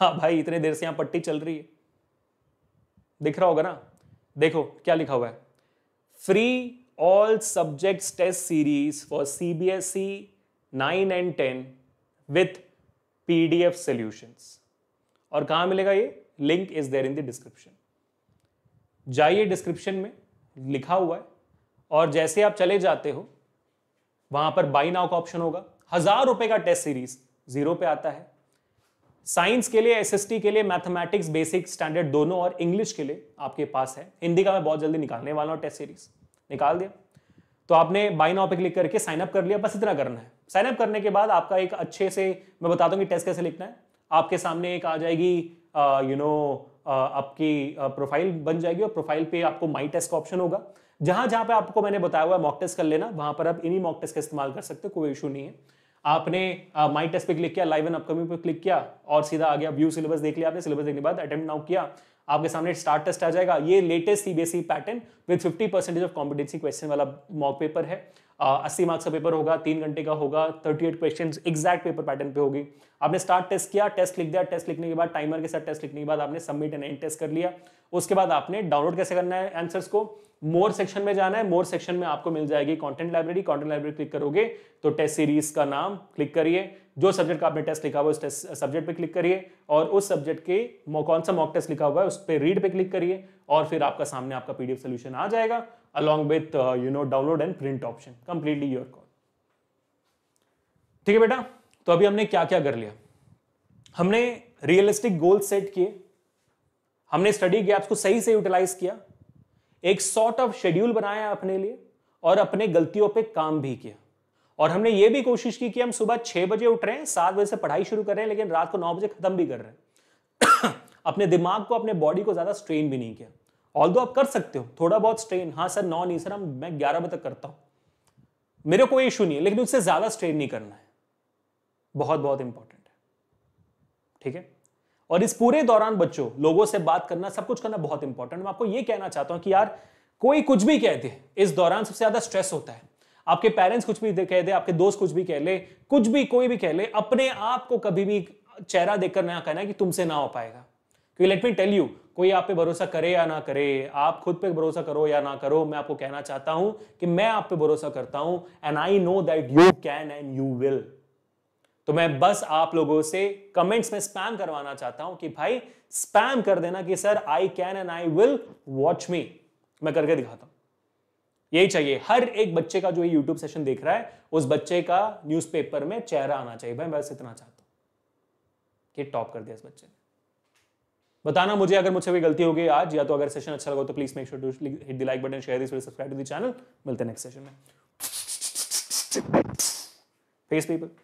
हाँ भाई इतने देर से यहां पट्टी चल रही है दिख रहा होगा ना देखो क्या लिखा हुआ है free all subjects test series for CBSE nine and ten with P D F solutions और कहाँ मिलेगा ये link is there in the description जाइए डिस्क्रिप्शन में लिखा हुआ है और जैसे आप चले जाते हो वहां पर बाई नाउ का ऑप्शन होगा हजार रुपए का टेस्ट सीरीज जीरो पे आता है साइंस के लिए एसएसटी के लिए मैथमेटिक्स बेसिक स्टैंडर्ड दोनों और इंग्लिश के लिए आपके पास है हिंदी का मैं बहुत जल्दी निकालने वाला हूँ टेस्ट सीरीज निकाल दिया तो आपने बाई नाउ पे क्लिक करके साइन अप कर लिया बस इतना करना है साइन अप करने के बाद आपका एक अच्छे से मैं बता हूँ कि टेस्ट कैसे लिखना है आपके सामने एक आ जाएगी यू नो आपकी प्रोफाइल बन जाएगी और प्रोफाइल पे आपको माई टेस्ट का ऑप्शन होगा जहां जहां पे आपको मैंने बताया हुआ है मॉक टेस्ट कर लेना वहां पर आप इन्हीं मॉक टेस्ट का इस्तेमाल कर सकते हो कोई इशू नहीं है आपने माई टेस्ट पे क्लिक किया लाइव एन अपकमिंग पे क्लिक किया और सीधा आ गया व्यू सिलेबस देख लिया आपने सिलेबस देखने के बाद अटेम्प्ट नाउ किया आपके सामने स्टार्ट टेस्ट आ जाएगा ये latest CBSE pattern with 50 percentage of competency question वाला मॉक पेपर है अस्सी मार्क्स का पेपर होगा तीन घंटे का होगा thirty eight question exact paper pattern पे होगी आपने स्टार्ट टेस्ट किया टेस्ट लिख दिया टेस्ट लिखने के बाद टाइमर के साथ टेस्ट लिखने के बाद आपने सबमिट एंड एंड टेस्ट कर लिया उसके बाद आपने डाउनलोड कैसे करना है आंसर्स को मोर सेक्शन में जाना है मोर सेक्शन में आपको मिल जाएगी content library content library click करोगे तो टेस्ट सीरीज का नाम क्लिक करिए जो सब्जेक्ट का आपने टेस्ट लिखा हुआ उस टेस्ट सब्जेक्ट पे क्लिक करिए और उस सब्जेक्ट के कौन सा मॉक टेस्ट लिखा हुआ है उस पर रीड पे क्लिक करिए और फिर आपका सामने आपका पीडीएफ सोल्यूशन आ जाएगा along with you know download and print option completely your call ठीक है बेटा तो अभी हमने क्या क्या कर लिया हमने रियलिस्टिक गोल सेट किए हमने स्टडी गैप्स को सही से यूटिलाइज किया एक सॉर्ट ऑफ शेड्यूल बनाया अपने लिए और अपने गलतियों पे काम भी किया और हमने ये भी कोशिश की कि हम सुबह छह बजे उठ रहे हैं सात बजे से पढ़ाई शुरू कर रहे हैं लेकिन रात को नौ बजे ख़त्म भी कर रहे हैं अपने दिमाग को अपने बॉडी को ज़्यादा स्ट्रेन भी नहीं किया ऑल आप कर सकते हो थोड़ा बहुत स्ट्रेन हाँ सर नौ नहीं सर हम मैं ग्यारह बजे तक करता हूँ मेरे कोई इशू नहीं है लेकिन उससे ज़्यादा स्ट्रेन नहीं करना है बहुत बहुत इंपॉर्टेंट है ठीक है और इस पूरे दौरान बच्चों लोगों से बात करना सब कुछ करना बहुत इंपॉर्टेंट मैं आपको ये कहना चाहता हूं कि यार कोई कुछ भी कह दे इस दौरान सबसे ज्यादा स्ट्रेस होता है आपके पेरेंट्स कुछ भी कह दे आपके दोस्त कुछ भी कह ले कुछ भी कोई भी कह ले अपने आप को कभी भी चेहरा देखकर ना कहना कि तुमसे ना हो पाएगा क्योंकि लेट मी टेल यू कोई आप पे भरोसा करे या ना करे आप खुद पे भरोसा करो या ना करो मैं आपको कहना चाहता हूं कि मैं आप पे भरोसा करता हूं and I know that you can and you will तो मैं बस आप लोगों से कमेंट्स में स्पैम करवाना चाहता हूं कि भाई स्पैम कर देना कि sir I can and I will watch me मैं करके दिखाता हूं यही चाहिए हर एक बच्चे का जो ये यूट्यूब सेशन देख रहा है उस बच्चे का न्यूज़पेपर में चेहरा आना चाहिए भाई बस इतना चाहता हूं कि टॉप कर दिया इस बच्चे ने बताना मुझे अगर मुझसे कोई गलती होगी आज या तो अगर सेशन अच्छा लगा तो please make sure to hit the like button share this subscribe to the channel मिलते हैं नेक्स्ट सेशन में फेस पीपल